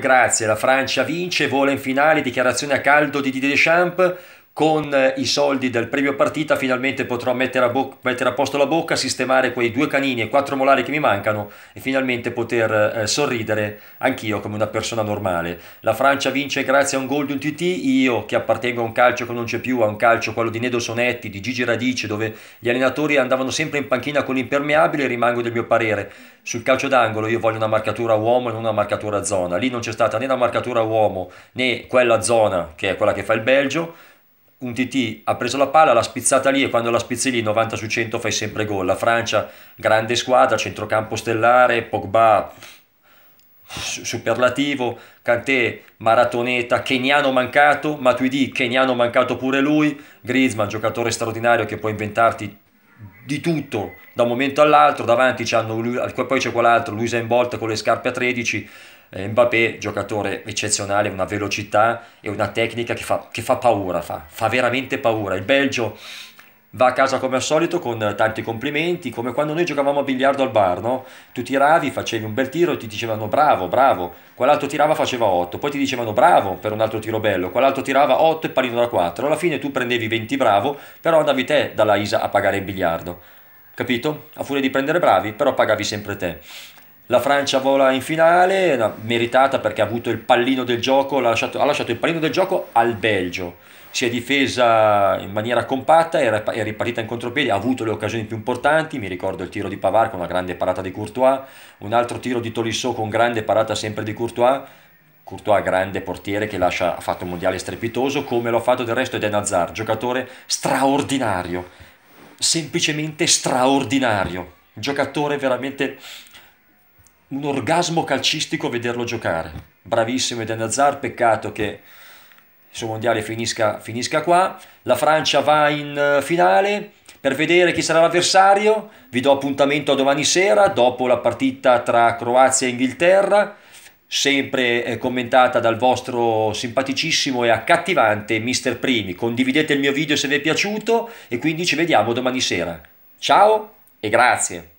Grazie, la Francia vince, vola in finale, dichiarazione a caldo di Didier Deschamps, con i soldi del premio partita finalmente potrò mettere a, bo- mettere a, posto la bocca, sistemare quei due canini e quattro molari che mi mancano e finalmente poter eh, sorridere anch'io come una persona normale. La Francia vince grazie a un gol di un TT, io che appartengo a un calcio che non c'è più, a un calcio quello di Nedo Sonetti, di Gigi Radice, dove gli allenatori andavano sempre in panchina con l'impermeabile, rimango del mio parere. Sul calcio d'angolo io voglio una marcatura uomo e non una marcatura zona, lì non c'è stata né la marcatura uomo né quella zona che è quella che fa il Belgio un TT ha preso la palla, l'ha spizzata lì e quando la spizzi lì 90 su 100 fai sempre gol. La Francia, grande squadra, centrocampo stellare, Pogba superlativo, Kanté maratoneta, keniano mancato, Matuidi keniano mancato pure lui, Griezmann giocatore straordinario che può inventarti di tutto da un momento all'altro, davanti c'hanno, poi c'è quell'altro, Luisa in Bolt con le scarpe a 13, eh, Mbappé, giocatore eccezionale, una velocità e una tecnica che fa, che fa paura, fa, fa veramente paura. Il Belgio va a casa come al solito con tanti complimenti, come quando noi giocavamo a biliardo al bar, no? Tu tiravi, facevi un bel tiro e ti dicevano bravo, bravo, quell'altro tirava faceva 8, poi ti dicevano bravo per un altro tiro bello, quell'altro tirava 8 e parino da 4, alla fine tu prendevi 20 bravo, però andavi te dalla Isa a pagare il biliardo, capito? A furia di prendere bravi, però pagavi sempre te. La Francia vola in finale, meritata perché ha avuto il pallino del gioco, lasciato, ha lasciato il pallino del gioco al Belgio. Si è difesa in maniera compatta, è ripartita in contropiede, ha avuto le occasioni più importanti, mi ricordo il tiro di Pavard con una grande parata di Courtois, un altro tiro di Tolisso con grande parata sempre di Courtois, Courtois grande portiere che lascia, ha fatto un mondiale strepitoso come lo ha fatto del resto Eden Hazard, giocatore straordinario, semplicemente straordinario, giocatore veramente un orgasmo calcistico vederlo giocare. Bravissimo Eden Hazard, peccato che il suo mondiale finisca, finisca qua. La Francia va in eh, finale per vedere chi sarà l'avversario. Vi do appuntamento a domani sera dopo la partita tra Croazia e Inghilterra, sempre eh, commentata dal vostro simpaticissimo e accattivante Mister Primi. Condividete il mio video se vi è piaciuto e quindi ci vediamo domani sera. Ciao e grazie.